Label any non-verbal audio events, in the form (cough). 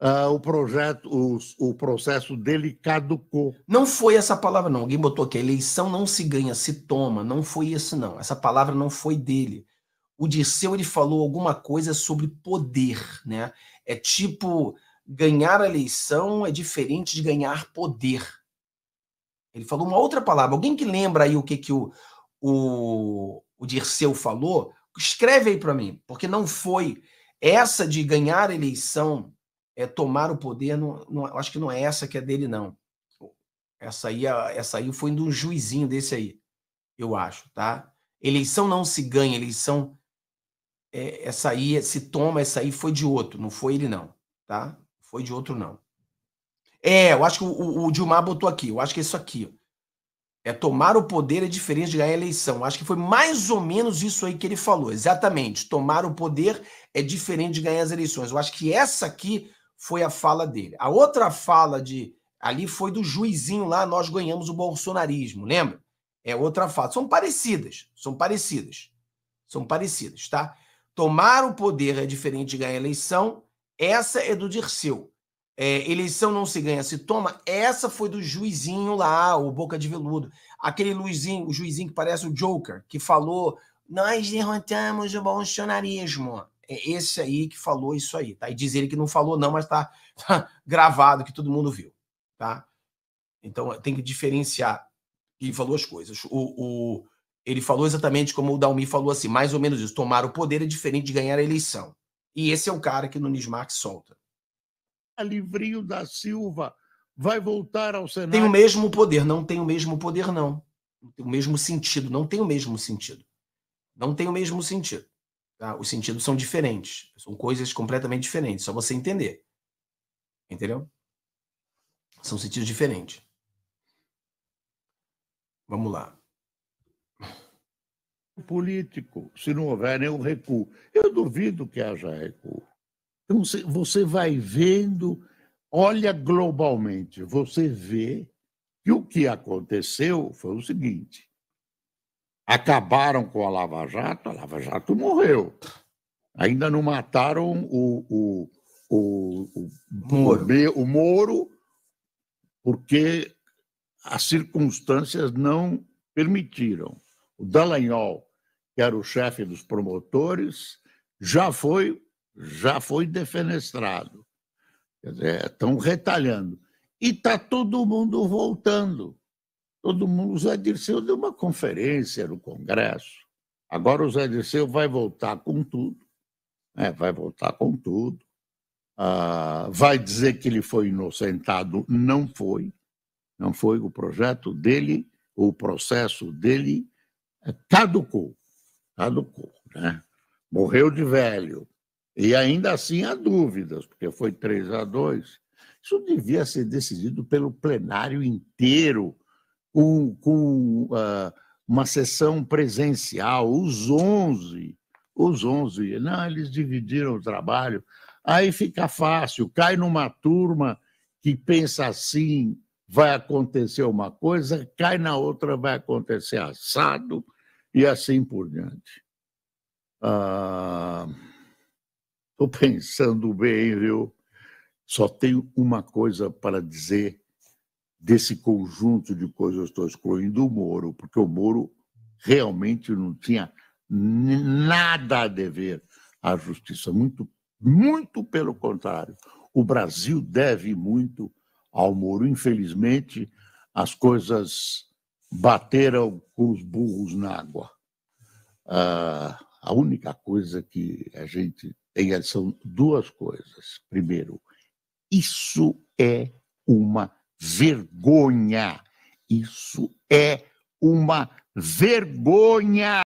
uh, o projeto, o, o processo delicado caducou. Não foi essa palavra, não. Alguém botou que a eleição não se ganha, se toma. Não foi isso, não. Essa palavra não foi dele. O Dirceu ele falou alguma coisa sobre poder, né? É tipo ganhar a eleição é diferente de ganhar poder. Ele falou uma outra palavra. Alguém que lembra aí o que, que o, o, o Dirceu falou, escreve aí para mim, porque não foi essa de ganhar a eleição é, tomar o poder, não, não, acho que não é essa que é dele, não. Essa aí, essa aí foi de um juizinho desse aí, eu acho, tá? Eleição não se ganha, eleição. É, essa aí se toma, essa aí foi de outro, não foi ele, não, tá? Foi de outro, não. É, eu acho que o, o Dilmar botou aqui, eu acho que é isso aqui. É tomar o poder é diferente de ganhar a eleição. Acho que foi mais ou menos isso aí que ele falou. Exatamente. Tomar o poder é diferente de ganhar as eleições. Eu acho que essa aqui foi a fala dele. A outra fala de ali foi do juizinho lá, nós ganhamos o bolsonarismo, lembra? É outra fala. São parecidas, são parecidas. São parecidas, tá? Tomar o poder é diferente de ganhar a eleição. Essa é do Dirceu. É, eleição não se ganha, se toma. Essa foi do juizinho lá, o Boca de Veludo. Aquele Luizinho, o juizinho que parece o Joker, que falou: Nós derrotamos o bolsonarismo. É esse aí que falou isso aí, tá? E diz ele que não falou, não, mas tá, tá (laughs) gravado, que todo mundo viu, tá? Então tem que diferenciar. quem falou as coisas. O, o, ele falou exatamente como o Dalmi falou assim, mais ou menos isso. Tomar o poder é diferente de ganhar a eleição. E esse é o cara que no Nismax solta. A Livrinho da Silva vai voltar ao Senado. Tem o mesmo poder, não tem o mesmo poder, não. Não tem o mesmo sentido, não tem o mesmo sentido. Não tem o mesmo sentido. Tá? Os sentidos são diferentes. São coisas completamente diferentes. Só você entender. Entendeu? São sentidos diferentes. Vamos lá. Político, se não houver nenhum recuo. Eu duvido que haja recuo. Então, você vai vendo, olha globalmente, você vê que o que aconteceu foi o seguinte: acabaram com a Lava Jato, a Lava Jato morreu. Ainda não mataram o, o, o, o, Moro. o Moro, porque as circunstâncias não permitiram. O Dallagnol, que era o chefe dos promotores, já foi já foi defenestrado. Quer dizer, estão retalhando. E está todo mundo voltando. Todo mundo, o Zé Dirceu deu uma conferência no Congresso. Agora o Zé Dirceu vai voltar com tudo, né, vai voltar com tudo. Ah, vai dizer que ele foi inocentado, não foi. Não foi o projeto dele, o processo dele é, tá caducou, tá caducou, né? Morreu de velho. E ainda assim há dúvidas, porque foi 3 a 2. Isso devia ser decidido pelo plenário inteiro com, com uh, uma sessão presencial, os 11, os 11, não, né, eles dividiram o trabalho, aí fica fácil, cai numa turma que pensa assim, vai acontecer uma coisa, cai na outra, vai acontecer assado, e assim por diante. Estou ah, (laughs) pensando bem, viu? Só tenho uma coisa para dizer desse conjunto de coisas, estou excluindo o Moro, porque o Moro realmente não tinha nada a dever à justiça, muito, muito pelo contrário. O Brasil deve muito ao Moro. Infelizmente, as coisas bateram com os burros na água. Ah, a única coisa que a gente tem é, são duas coisas. Primeiro, isso é uma vergonha. Isso é uma vergonha.